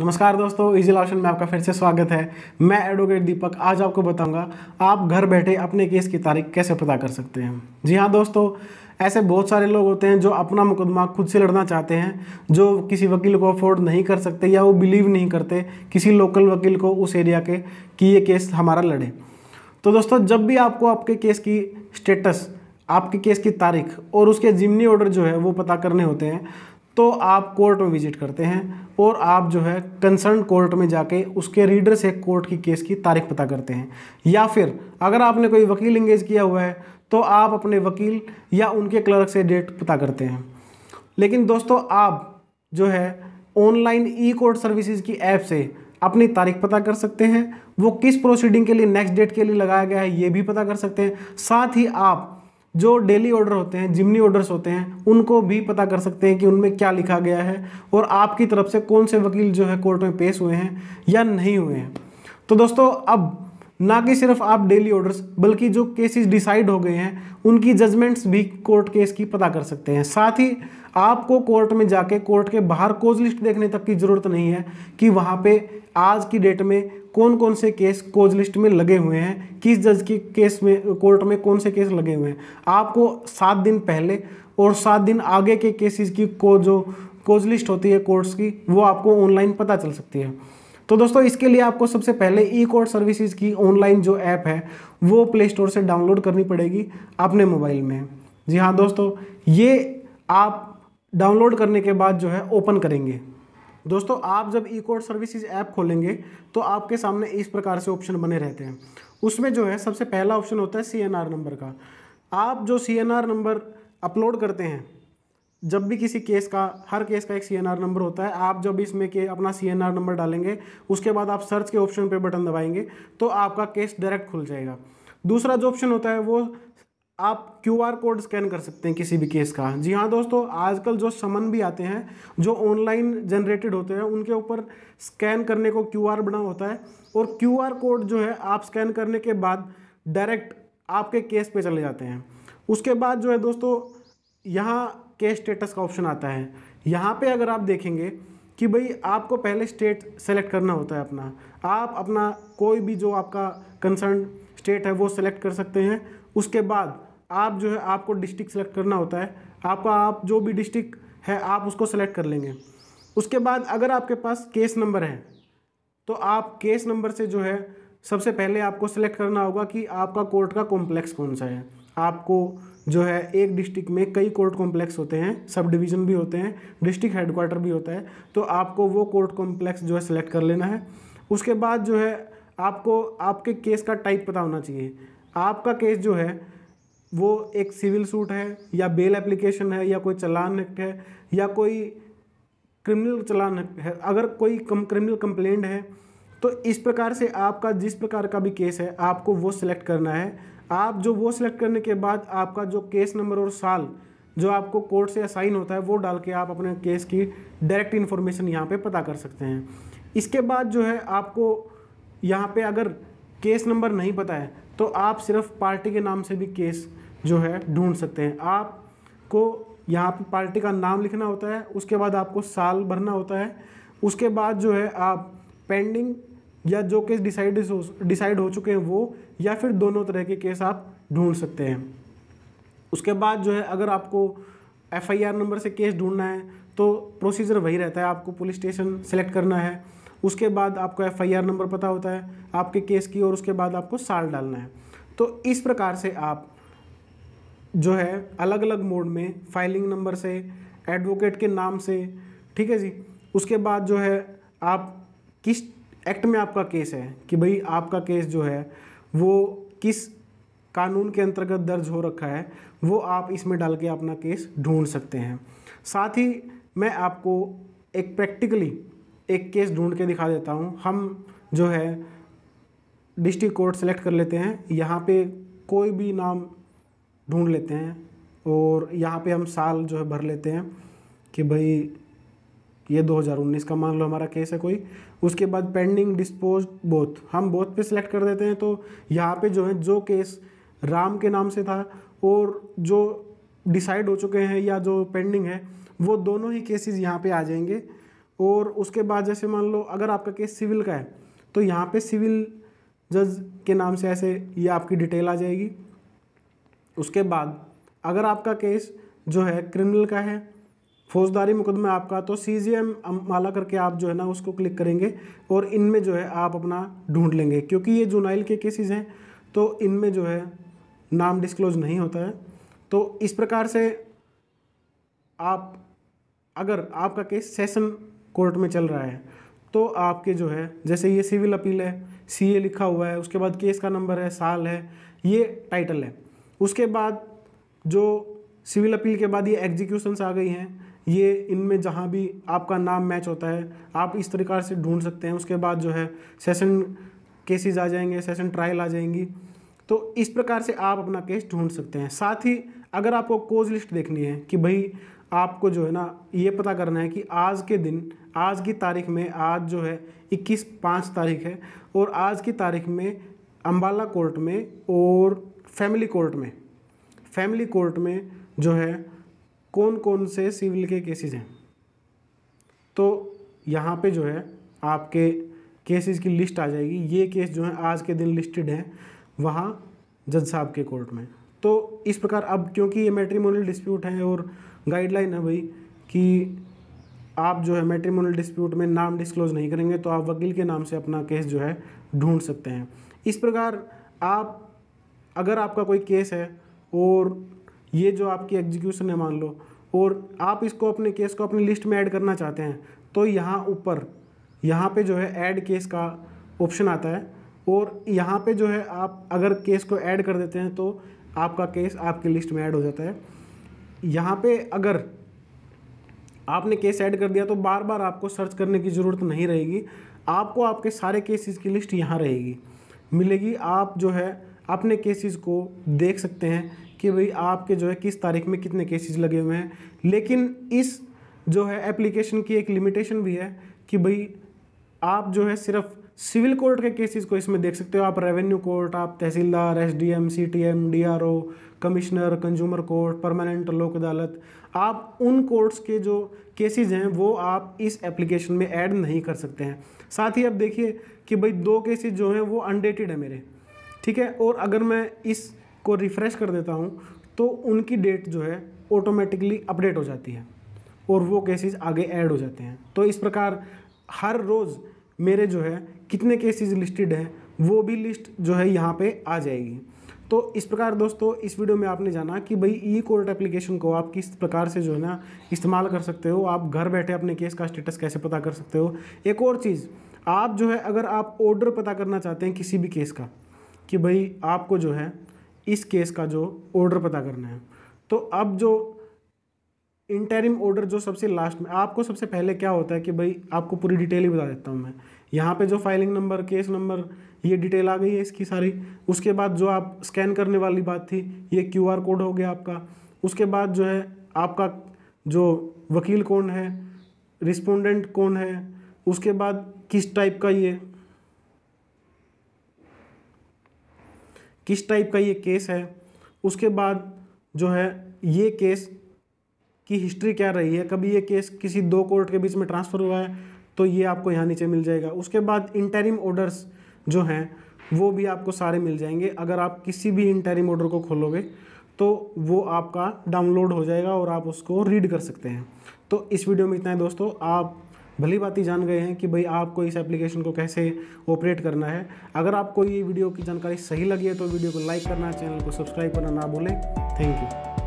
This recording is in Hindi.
नमस्कार दोस्तों इजी लॉशन में आपका फिर से स्वागत है मैं एडवोकेट दीपक आज आपको बताऊंगा आप घर बैठे अपने केस की तारीख कैसे पता कर सकते हैं जी हाँ दोस्तों ऐसे बहुत सारे लोग होते हैं जो अपना मुकदमा खुद से लड़ना चाहते हैं जो किसी वकील को अफोर्ड नहीं कर सकते या वो बिलीव नहीं करते किसी लोकल वकील को उस एरिया के कि ये केस हमारा लड़े तो दोस्तों जब भी आपको आपके केस की स्टेटस आपके केस की तारीख और उसके जिमनी ऑर्डर जो है वो पता करने होते हैं तो आप कोर्ट में विजिट करते हैं और आप जो है कंसर्न कोर्ट में जाके उसके रीडर से कोर्ट की केस की तारीख पता करते हैं या फिर अगर आपने कोई वकील इंगेज किया हुआ है तो आप अपने वकील या उनके क्लर्क से डेट पता करते हैं लेकिन दोस्तों आप जो है ऑनलाइन ई कोर्ट सर्विसेज की ऐप से अपनी तारीख पता कर सकते हैं वो किस प्रोसीडिंग के लिए नेक्स्ट डेट के लिए लगाया गया है ये भी पता कर सकते हैं साथ ही आप जो डेली ऑर्डर होते हैं जिमनी ऑर्डर्स होते हैं उनको भी पता कर सकते हैं कि उनमें क्या लिखा गया है और आपकी तरफ से कौन से वकील जो है कोर्ट में पेश हुए हैं या नहीं हुए हैं तो दोस्तों अब ना कि सिर्फ आप डेली ऑर्डर्स बल्कि जो केसेस डिसाइड हो गए हैं उनकी जजमेंट्स भी कोर्ट केस की पता कर सकते हैं साथ ही आपको कोर्ट में जाके कोर्ट के बाहर कोज लिस्ट देखने तक की ज़रूरत नहीं है कि वहाँ पे आज की डेट में कौन कौन से केस कोज लिस्ट में लगे हुए हैं किस जज के केस में कोर्ट में कौन से केस लगे हुए हैं आपको सात दिन पहले और सात दिन आगे के केसेस की को जो कोज लिस्ट होती है कोर्ट्स की वो आपको ऑनलाइन पता चल सकती है तो दोस्तों इसके लिए आपको सबसे पहले ई कोर्ट सर्विसेज की ऑनलाइन जो ऐप है वो प्ले स्टोर से डाउनलोड करनी पड़ेगी अपने मोबाइल में जी हाँ दोस्तों ये आप डाउनलोड करने के बाद जो है ओपन करेंगे दोस्तों आप जब ई कोर्ट सर्विसेज ऐप खोलेंगे तो आपके सामने इस प्रकार से ऑप्शन बने रहते हैं उसमें जो है सबसे पहला ऑप्शन होता है सी नंबर का आप जो सी नंबर अपलोड करते हैं जब भी किसी केस का हर केस का एक सी नंबर होता है आप जब इसमें के अपना सी नंबर डालेंगे उसके बाद आप सर्च के ऑप्शन पर बटन दबाएंगे तो आपका केस डायरेक्ट खुल जाएगा दूसरा जो ऑप्शन होता है वो आप क्यू आर कोड स्कैन कर सकते हैं किसी भी केस का जी हाँ दोस्तों आजकल जो समन भी आते हैं जो ऑनलाइन जनरेटेड होते हैं उनके ऊपर स्कैन करने को क्यू आर बना होता है और क्यू आर कोड जो है आप स्कैन करने के बाद डायरेक्ट आपके केस पे चले जाते हैं उसके बाद जो है दोस्तों यहाँ केस स्टेटस का ऑप्शन आता है यहाँ पर अगर आप देखेंगे कि भाई आपको पहले स्टेट सेलेक्ट करना होता है अपना आप अपना कोई भी जो आपका कंसर्न स्टेट है वो सेलेक्ट कर सकते हैं उसके बाद आप जो है आपको डिस्ट्रिक्ट सेलेक्ट करना होता है आपका आप जो भी डिस्ट्रिक्ट है आप उसको सेलेक्ट कर लेंगे उसके बाद अगर आपके पास केस नंबर है तो आप केस नंबर से जो है सबसे पहले आपको सेलेक्ट करना होगा कि आपका कोर्ट का कॉम्प्लेक्स कौन सा है आपको जो है एक डिस्ट्रिक्ट में कई कोर्ट कॉम्प्लेक्स होते हैं सब डिवीज़न भी होते हैं डिस्ट्रिक्ट हेडक्वार्टर भी होता है तो आपको वो कोर्ट कॉम्प्लेक्स जो है सिलेक्ट कर लेना है उसके बाद जो है आपको आपके केस का टाइप पता होना चाहिए आपका केस जो है वो एक सिविल सूट है या बेल एप्लीकेशन है या कोई चलान एक्ट है या कोई क्रिमिनल चलान है अगर कोई कम क्रिमिनल कंप्लेंट है तो इस प्रकार से आपका जिस प्रकार का भी केस है आपको वो सिलेक्ट करना है आप जो वो सिलेक्ट करने के बाद आपका जो केस नंबर और साल जो आपको कोर्ट से असाइन होता है वो डाल के आप अपने केस की डायरेक्ट इन्फॉर्मेशन यहाँ पे पता कर सकते हैं इसके बाद जो है आपको यहाँ पे अगर केस नंबर नहीं पता है तो आप सिर्फ पार्टी के नाम से भी केस जो है ढूंढ सकते हैं आपको यहाँ पर पार्टी का नाम लिखना होता है उसके बाद आपको साल भरना होता है उसके बाद जो है आप पेंडिंग या जो केस डिसाइड डिसाइड हो चुके हैं वो या फिर दोनों तरह के केस आप ढूंढ सकते हैं उसके बाद जो है अगर आपको एफ नंबर से केस ढूंढना है तो प्रोसीजर वही रहता है आपको पुलिस स्टेशन सेलेक्ट करना है उसके बाद आपको एफ नंबर पता होता है आपके केस की और उसके बाद आपको साल डालना है तो इस प्रकार से आप जो है अलग अलग मोड में फाइलिंग नंबर से एडवोकेट के नाम से ठीक है जी उसके बाद जो है आप किस एक्ट में आपका केस है कि भाई आपका केस जो है वो किस कानून के अंतर्गत दर्ज हो रखा है वो आप इसमें डाल के अपना केस ढूंढ सकते हैं साथ ही मैं आपको एक प्रैक्टिकली एक केस ढूंढ के दिखा देता हूँ हम जो है डिस्ट्रिक्ट कोर्ट सेलेक्ट कर लेते हैं यहाँ पे कोई भी नाम ढूंढ लेते हैं और यहाँ पे हम साल जो है भर लेते हैं कि भाई ये 2019 का मान लो हमारा केस है कोई उसके बाद पेंडिंग डिस्पोज बोथ हम बोथ पे सिलेक्ट कर देते हैं तो यहाँ पे जो है जो केस राम के नाम से था और जो डिसाइड हो चुके हैं या जो पेंडिंग है वो दोनों ही केसेस यहाँ पे आ जाएंगे और उसके बाद जैसे मान लो अगर आपका केस सिविल का है तो यहाँ पे सिविल जज के नाम से ऐसे ये आपकी डिटेल आ जाएगी उसके बाद अगर आपका केस जो है क्रिमिनल का है फौजदारी मुकदमा आपका तो सी जी एम माला करके आप जो है ना उसको क्लिक करेंगे और इनमें जो है आप अपना ढूंढ लेंगे क्योंकि ये जुनाइल के केसेस हैं तो इनमें जो है नाम डिस्क्लोज नहीं होता है तो इस प्रकार से आप अगर आपका केस सेशन कोर्ट में चल रहा है तो आपके जो है जैसे ये सिविल अपील है ए लिखा हुआ है उसके बाद केस का नंबर है साल है ये टाइटल है उसके बाद जो सिविल अपील के बाद ये एग्जीक्यूशंस आ गई हैं ये इनमें जहाँ भी आपका नाम मैच होता है आप इस तरीके से ढूंढ सकते हैं उसके बाद जो है सेशन केसेस आ जाएंगे सेशन ट्रायल आ जाएंगी तो इस प्रकार से आप अपना केस ढूंढ सकते हैं साथ ही अगर आपको कोज लिस्ट देखनी है कि भाई आपको जो है ना ये पता करना है कि आज के दिन आज की तारीख में आज जो है इक्कीस पाँच तारीख है और आज की तारीख में अम्बाला कोर्ट में और फैमिली कोर्ट में फैमिली कोर्ट में जो है कौन कौन से सिविल के केसेस हैं तो यहाँ पे जो है आपके केसेस की लिस्ट आ जाएगी ये केस जो है आज के दिन लिस्टेड हैं वहाँ जज साहब के कोर्ट में तो इस प्रकार अब क्योंकि ये मेट्रीमोनल डिस्प्यूट है और गाइडलाइन है भाई कि आप जो है मेट्रीमोनल डिस्प्यूट में नाम डिस्क्लोज नहीं करेंगे तो आप वकील के नाम से अपना केस जो है ढूंढ सकते हैं इस प्रकार आप अगर आपका कोई केस है और ये जो आपकी एग्जीक्यूशन है मान लो और आप इसको अपने केस को अपनी लिस्ट में ऐड करना चाहते हैं तो यहाँ ऊपर यहाँ पे जो है ऐड केस का ऑप्शन आता है और यहाँ पे जो है आप अगर केस को ऐड कर देते हैं तो आपका केस आपकी लिस्ट में ऐड हो जाता है यहाँ पे अगर आपने केस ऐड कर दिया तो बार बार आपको सर्च करने की ज़रूरत नहीं रहेगी आपको आपके सारे केसेस की लिस्ट यहाँ रहेगी मिलेगी आप जो है अपने केसेस को देख सकते हैं कि भाई आपके जो है किस तारीख में कितने केसेस लगे हुए हैं लेकिन इस जो है एप्लीकेशन की एक लिमिटेशन भी है कि भाई आप जो है सिर्फ सिविल कोर्ट के केसेस को इसमें देख सकते हो आप रेवेन्यू कोर्ट आप tehsildar S D M C T M D R O commissioner consumer court permanent Lok Adalat आप उन कोर्ट्स के जो केसेस हैं वो आप इस एप्लीकेशन में ऐड नहीं कर सकते हैं साथ ही आप देखिए कि भाई दो केसेस जो हैं वो अनडेटेड है मेरे ठीक है और अगर मैं इस को रिफ़्रेश कर देता हूँ तो उनकी डेट जो है ऑटोमेटिकली अपडेट हो जाती है और वो केसेस आगे ऐड हो जाते हैं तो इस प्रकार हर रोज़ मेरे जो है कितने केसेस लिस्टेड हैं वो भी लिस्ट जो है यहाँ पे आ जाएगी तो इस प्रकार दोस्तों इस वीडियो में आपने जाना कि भाई ई कोर्ट एप्लीकेशन को आप किस प्रकार से जो है ना इस्तेमाल कर सकते हो आप घर बैठे अपने केस का स्टेटस कैसे पता कर सकते हो एक और चीज़ आप जो है अगर आप ऑर्डर पता करना चाहते हैं किसी भी केस का कि भाई आपको जो है इस केस का जो ऑर्डर पता करना है तो अब जो इंटरिम ऑर्डर जो सबसे लास्ट में आपको सबसे पहले क्या होता है कि भाई आपको पूरी डिटेल ही बता देता हूँ मैं यहाँ पे जो फाइलिंग नंबर केस नंबर ये डिटेल आ गई है इसकी सारी उसके बाद जो आप स्कैन करने वाली बात थी ये क्यू आर कोड हो गया आपका उसके बाद जो है आपका जो वकील कौन है रिस्पोंडेंट कौन है उसके बाद किस टाइप का ये किस टाइप का ये केस है उसके बाद जो है ये केस की हिस्ट्री क्या रही है कभी ये केस किसी दो कोर्ट के बीच में ट्रांसफ़र हुआ है तो ये आपको यहाँ नीचे मिल जाएगा उसके बाद इंटरिम ऑर्डर्स जो हैं वो भी आपको सारे मिल जाएंगे अगर आप किसी भी इंटरिम ऑर्डर को खोलोगे तो वो आपका डाउनलोड हो जाएगा और आप उसको रीड कर सकते हैं तो इस वीडियो में इतना है दोस्तों आप भली बात ही जान गए हैं कि भाई आपको इस एप्लीकेशन को कैसे ऑपरेट करना है अगर आपको ये वीडियो की जानकारी सही लगी है तो वीडियो को लाइक करना चैनल को सब्सक्राइब करना ना भूलें थैंक यू